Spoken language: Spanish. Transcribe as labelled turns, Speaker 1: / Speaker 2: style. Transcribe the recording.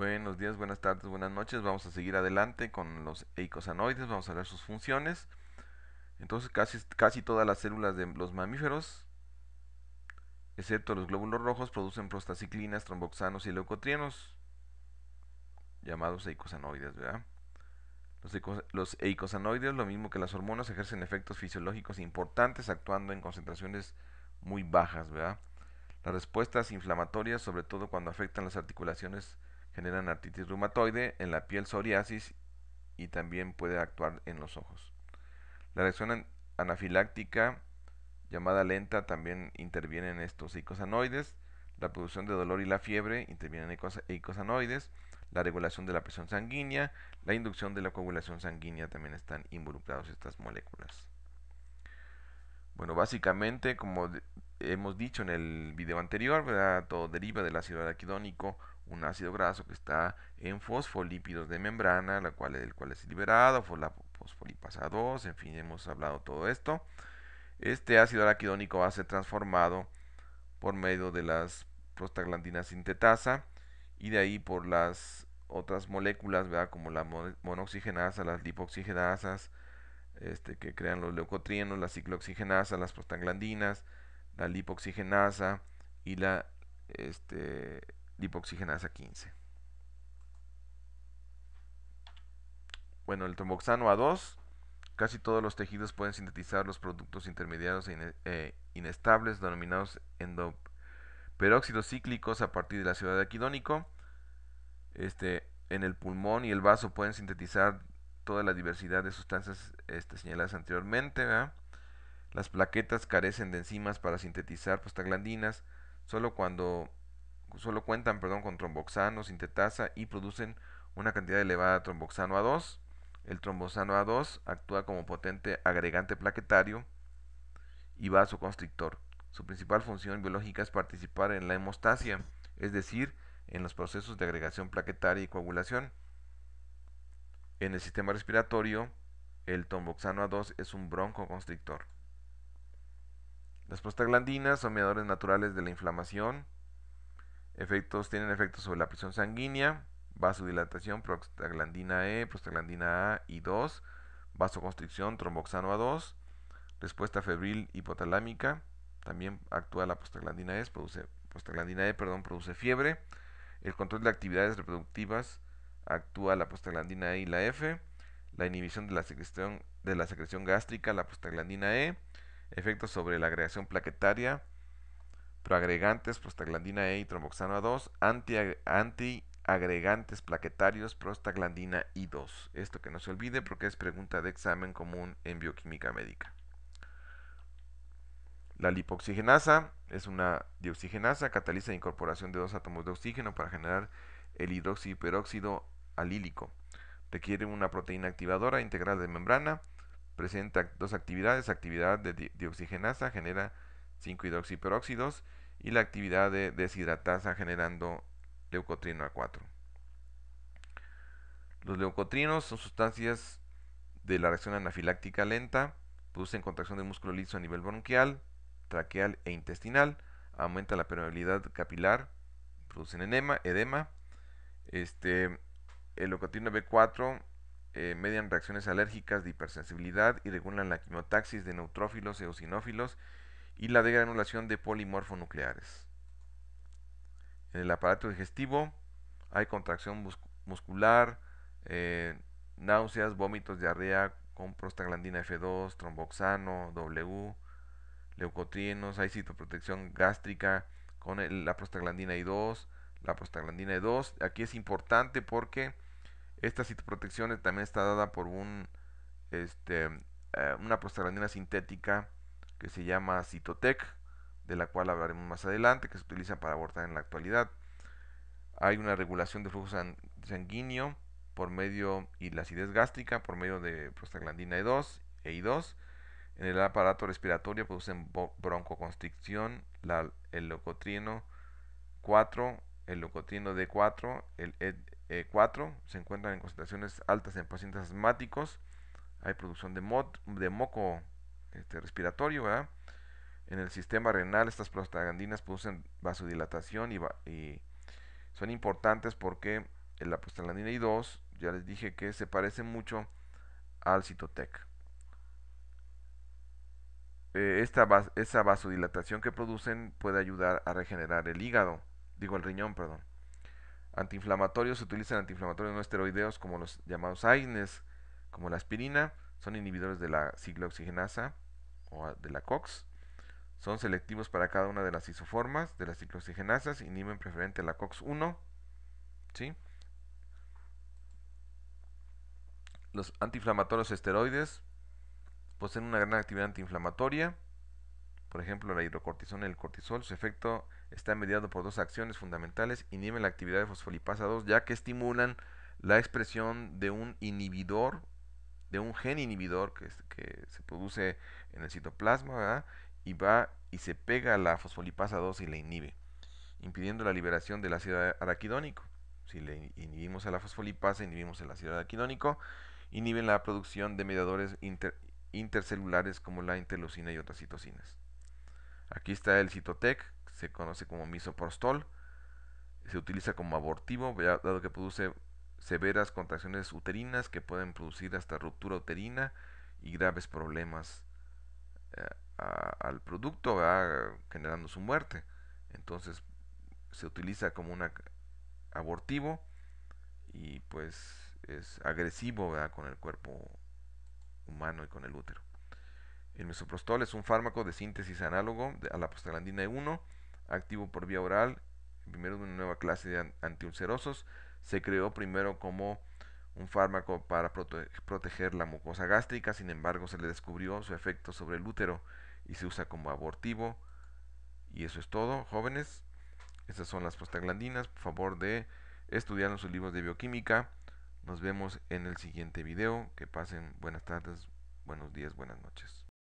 Speaker 1: Buenos días, buenas tardes, buenas noches. Vamos a seguir adelante con los eicosanoides, vamos a ver sus funciones. Entonces casi, casi todas las células de los mamíferos, excepto los glóbulos rojos, producen prostaciclinas, tromboxanos y leucotrienos, llamados eicosanoides, ¿verdad? Los, eicosanoides, lo mismo que las hormonas, ejercen efectos fisiológicos importantes actuando en concentraciones muy bajas, ¿verdad? Las respuestas inflamatorias, sobre todo cuando afectan las articulaciones generan artritis reumatoide, en la piel psoriasis y también puede actuar en los ojos. La reacción anafiláctica llamada lenta también interviene en estos icosanoides, la producción de dolor y la fiebre intervienen en e icosanoides, la regulación de la presión sanguínea, la inducción de la coagulación sanguínea también están involucrados estas moléculas. Bueno, básicamente, como hemos dicho en el video anterior, todo deriva del ácido araquidónico un ácido graso que está en fosfolípidos de membrana, la cual, el cual es liberado, fosfolipasa 2, en fin, hemos hablado todo esto. Este ácido araquidónico va a ser transformado por medio de las prostaglandinas sintetasa y de ahí por las otras moléculas, ¿verdad? como la monoxigenasa, las lipoxigenasas, este, que crean los leucotrienos, la ciclooxigenasa, las prostaglandinas, la lipoxigenasa y la este, a 15. Bueno, el tromboxano A2, casi todos los tejidos pueden sintetizar los productos intermediarios e eh, inestables denominados endoperóxidos cíclicos a partir de la ciudad de aquidónico. Este, en el pulmón y el vaso pueden sintetizar toda la diversidad de sustancias este, señaladas anteriormente. Las plaquetas carecen de enzimas para sintetizar prostaglandinas, solo cuando solo cuentan perdón, con tromboxano, sintetasa y producen una cantidad elevada de tromboxano A2. El tromboxano A2 actúa como potente agregante plaquetario y vasoconstrictor. Su principal función biológica es participar en la hemostasia, es decir, en los procesos de agregación plaquetaria y coagulación. En el sistema respiratorio, el tromboxano A2 es un broncoconstrictor. Las prostaglandinas son mediadores naturales de la inflamación, Efectos, tienen efectos sobre la presión sanguínea, vasodilatación, prostaglandina E, prostaglandina A y 2, vasoconstricción, tromboxano A2, respuesta febril hipotalámica, también actúa la prostaglandina E, produce, prostaglandina e perdón, produce fiebre, el control de actividades reproductivas, actúa la prostaglandina E y la F, la inhibición de la secreción, de la secreción gástrica, la prostaglandina E, efectos sobre la agregación plaquetaria, proagregantes, prostaglandina E y tromboxano A2, antiagregantes plaquetarios, prostaglandina I2. Esto que no se olvide porque es pregunta de examen común en bioquímica médica. La lipoxigenasa es una dioxigenasa, cataliza la incorporación de dos átomos de oxígeno para generar el hidroxiperóxido alílico. Requiere una proteína activadora integral de membrana, presenta dos actividades, actividad de dioxigenasa genera 5-hidroxiperóxidos y la actividad de deshidratasa generando leucotrino A4. Los leucotrinos son sustancias de la reacción anafiláctica lenta, producen contracción del músculo liso a nivel bronquial, traqueal e intestinal, aumenta la permeabilidad capilar, producen enema, edema. Este, el leucotrino B4 eh, median reacciones alérgicas de hipersensibilidad y regulan la quimiotaxis de neutrófilos e eosinófilos y la degranulación de polimorfonucleares. En el aparato digestivo hay contracción muscular, eh, náuseas, vómitos, diarrea con prostaglandina F2, tromboxano, W, leucotrienos, hay citoprotección gástrica con la prostaglandina I2, la prostaglandina E2. Aquí es importante porque esta citoprotección también está dada por un, este, eh, una prostaglandina sintética que se llama Citotec, de la cual hablaremos más adelante, que se utiliza para abortar en la actualidad. Hay una regulación de flujo sanguíneo por medio y la acidez gástrica por medio de prostaglandina E2 e 2 e 2 En el aparato respiratorio producen broncoconstricción, el leucotrieno 4, el leucotrieno D4, el E4. E se encuentran en concentraciones altas en pacientes asmáticos. Hay producción de moco este, respiratorio, ¿verdad? En el sistema renal estas prostaglandinas producen vasodilatación y, son importantes porque la prostaglandina I2, ya les dije que se parece mucho al Citotec. Eh, esta, esa vasodilatación que producen puede ayudar a regenerar el hígado, digo el riñón, perdón. Antiinflamatorios se utilizan antiinflamatorios no esteroideos como los llamados AINES, como la aspirina, son inhibidores de la ciclooxigenasa o de la COX. Son selectivos para cada una de las isoformas de las ciclooxigenasas, inhiben preferente la COX-1. ¿sí? Los antiinflamatorios esteroides poseen una gran actividad antiinflamatoria. Por ejemplo, la hidrocortisona y el cortisol, su efecto está mediado por dos acciones fundamentales. Inhiben la actividad de fosfolipasa 2 ya que estimulan la expresión de un inhibidor de un gen inhibidor que, se produce en el citoplasma y va y se pega a la fosfolipasa 2 y la inhibe, impidiendo la liberación del ácido araquidónico. Si le inhibimos a la fosfolipasa, inhibimos el ácido araquidónico, inhiben la producción de mediadores intercelulares como la interleucina y otras citocinas. Aquí está el citotec, se conoce como misoprostol, se utiliza como abortivo, dado que produce severas contracciones uterinas que pueden producir hasta ruptura uterina y graves problemas eh, al producto, generando su muerte. Entonces se utiliza como un abortivo y pues es agresivo con el cuerpo humano y con el útero. El mesoprostol es un fármaco de síntesis análogo a la prostaglandina 1, e activo por vía oral, primero de una nueva clase de antiulcerosos se creó primero como un fármaco para proteger la mucosa gástrica, sin embargo se le descubrió su efecto sobre el útero y se usa como abortivo. Y eso es todo, jóvenes. Estas son las prostaglandinas. Por favor de estudiar en sus libros de bioquímica. Nos vemos en el siguiente video. Que pasen buenas tardes, buenos días, buenas noches.